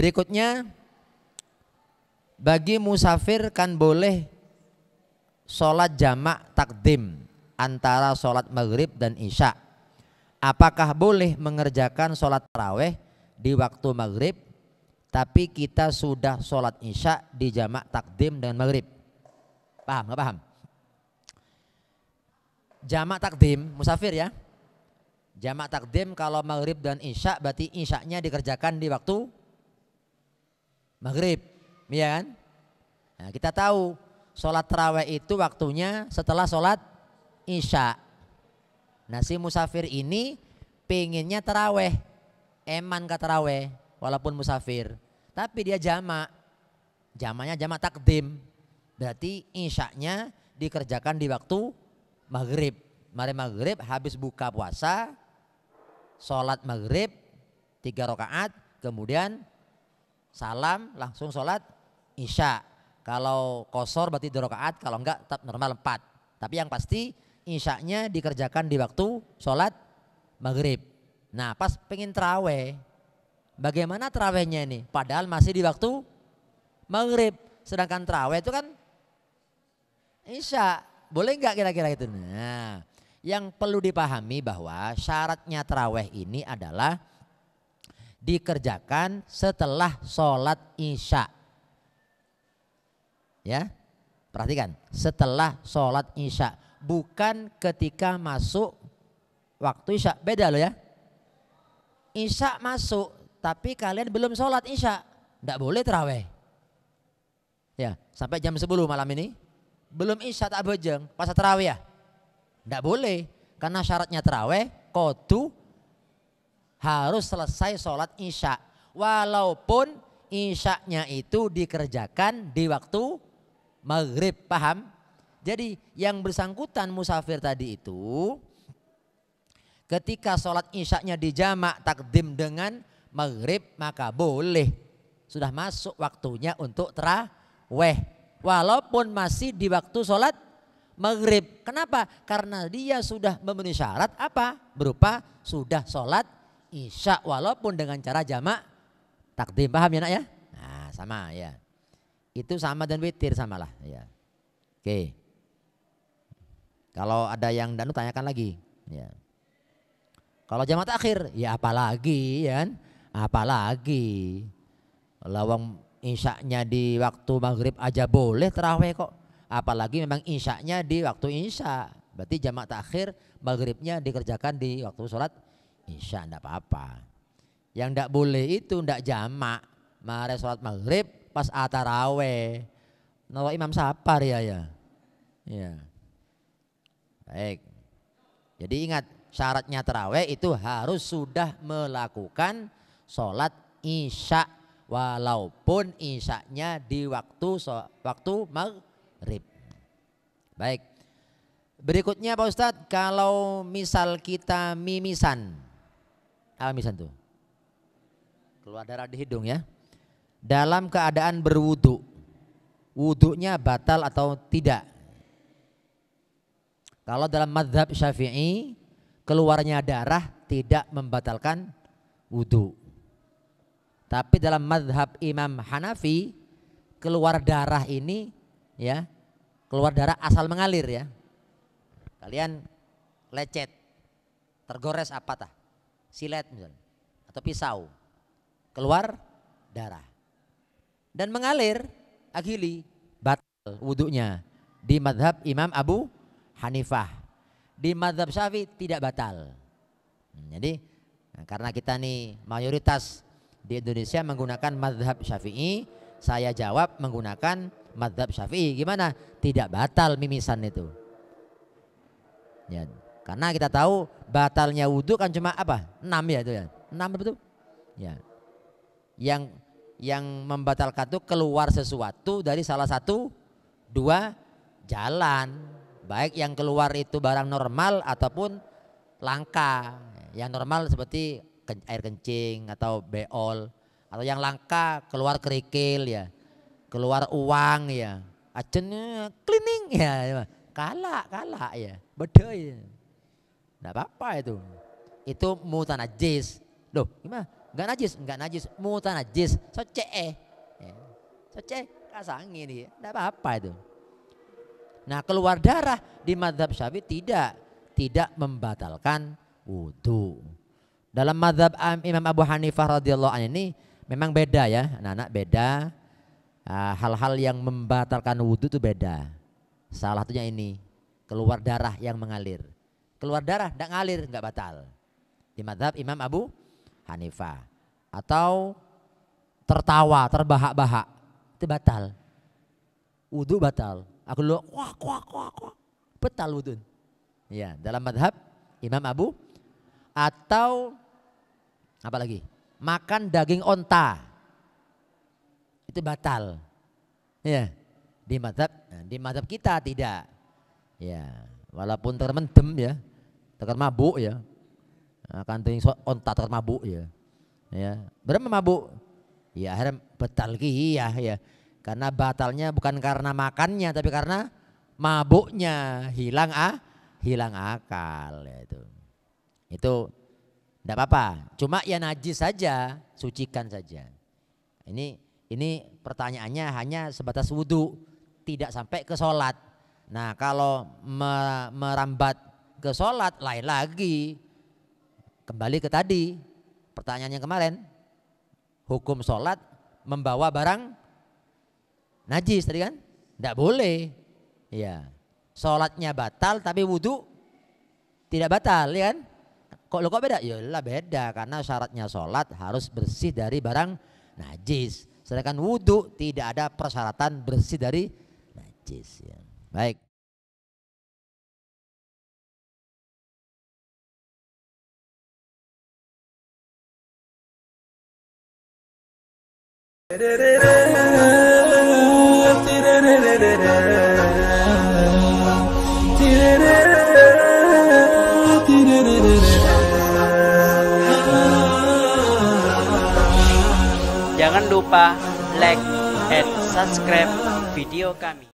Berikutnya bagi musafir kan boleh sholat jamak takdim antara sholat maghrib dan isya. Apakah boleh mengerjakan sholat taraweh di waktu maghrib tapi kita sudah sholat isya di jamak takdim dengan maghrib? Paham nggak paham? Jamak takdim musafir ya. Jamak takdim kalau maghrib dan isya berarti isyaknya dikerjakan di waktu maghrib, ya kan? Nah, kita tahu sholat terawih itu waktunya setelah sholat isya. Nah si musafir ini pengennya terawih, eman ke terawih, walaupun musafir. Tapi dia jamak, jamanya jamak takdim. Berarti isyaknya dikerjakan di waktu maghrib. Mari maghrib habis buka puasa, sholat maghrib, tiga rakaat, kemudian salam langsung sholat isya. Kalau kosor berarti dua rakaat, kalau enggak tetap normal empat. Tapi yang pasti isyaknya dikerjakan di waktu sholat maghrib. Nah pas pengen teraweh, bagaimana terawehnya ini? Padahal masih di waktu maghrib. Sedangkan teraweh itu kan isya. Boleh enggak kira-kira itu? Nah yang perlu dipahami bahwa syaratnya teraweh ini adalah dikerjakan setelah sholat isya. Ya, perhatikan setelah sholat isya, bukan ketika masuk waktu isya. Beda loh ya. Isya masuk, tapi kalian belum sholat isya, tidak boleh teraweh. Ya, sampai jam 10 malam ini belum isya tak bejeng, pas teraweh ya. Tidak boleh, karena syaratnya teraweh, kodu harus selesai sholat isya. Walaupun isyaknya itu dikerjakan di waktu maghrib, paham? Jadi yang bersangkutan musafir tadi itu ketika sholat isyaknya dijamak takdim dengan maghrib maka boleh. Sudah masuk waktunya untuk terawih. Walaupun masih di waktu sholat maghrib. Kenapa? Karena dia sudah memenuhi syarat apa? Berupa sudah sholat isya walaupun dengan cara jamak takdim. Paham ya nak ya? Nah, sama ya. Itu sama dan witir samalah ya. Oke. Kalau ada yang danu tanyakan lagi ya. Kalau jamak takhir ya apalagi ya kan? Apalagi lawang isyaknya di waktu maghrib aja boleh terawih kok. Apalagi memang isyaknya di waktu insya. Berarti jamak takhir maghribnya dikerjakan di waktu sholat isya enggak apa-apa. Yang enggak boleh itu enggak jamak. Mare sholat maghrib pas atarawe. Nawa imam siapa ya ya. Ya. Baik. Jadi ingat syaratnya terawih itu harus sudah melakukan sholat isya walaupun isyanya di waktu so, waktu maghrib. Baik. Berikutnya Pak Ustadz, kalau misal kita mimisan, Alami santu. Keluar darah di hidung ya. Dalam keadaan berwudu. Wudunya batal atau tidak. Kalau dalam madhab syafi'i keluarnya darah tidak membatalkan wudhu. Tapi dalam madhab Imam Hanafi keluar darah ini ya keluar darah asal mengalir ya. Kalian lecet, tergores apa tah? silet misalnya, atau pisau. Keluar darah. Dan mengalir akhili batal wudhunya di madhab Imam Abu Hanifah. Di madhab Syafi tidak batal. Hmm, jadi nah, karena kita nih mayoritas di Indonesia menggunakan madhab Syafi'i, saya jawab menggunakan madhab Syafi'i. Gimana? Tidak batal mimisan itu. Ya, karena kita tahu batalnya wudhu kan cuma apa? Enam ya itu ya. Enam betul? Ya. Yang yang membatalkan itu keluar sesuatu dari salah satu dua jalan. Baik yang keluar itu barang normal ataupun langka. Yang normal seperti air kencing atau beol atau yang langka keluar kerikil ya. Keluar uang ya. Acennya cleaning ya. Kalak, kalah ya. Bedoy. Ya. Enggak apa-apa itu. Itu mutanajis. Loh, gimana? Enggak najis, enggak najis, mutanajis. Soce. ce. Eh. Ya. So kasangi ini Enggak apa-apa itu. Nah, keluar darah di madhab Syafi'i tidak tidak membatalkan wudhu. Dalam madhab Imam Abu Hanifah radhiyallahu anhu ini memang beda ya, anak-anak beda. Ah, hal-hal uh, yang membatalkan wudhu itu beda. Salah satunya ini keluar darah yang mengalir keluar darah, tidak ngalir, nggak batal. Di madhab Imam Abu Hanifah. Atau tertawa, terbahak-bahak, itu batal. Wudhu batal. Aku lu wah, wah, wah, wah. Batal wudhu. Ya, dalam madhab Imam Abu atau apa lagi? Makan daging onta itu batal. Ya, di madhab, eh, di madhab kita tidak. Ya, walaupun termendem ya, Terkait mabuk ya. Nah, kanting ontak terkait mabuk ya. Ya, berapa mabuk? Ya akhirnya batal ya ya. Karena batalnya bukan karena makannya tapi karena mabuknya hilang ah hilang akal ya itu. Itu tidak apa-apa. Cuma ya najis saja, sucikan saja. Ini ini pertanyaannya hanya sebatas wudhu, tidak sampai ke sholat. Nah kalau merambat ke sholat lain lagi. Kembali ke tadi pertanyaan yang kemarin. Hukum sholat membawa barang najis tadi kan? Tidak boleh. Ya. Sholatnya batal tapi wudhu tidak batal ya kan? Kok lo kok beda? ya lah beda karena syaratnya sholat harus bersih dari barang najis. Sedangkan wudhu tidak ada persyaratan bersih dari najis. Ya. Baik. Jangan lupa like and subscribe video kami.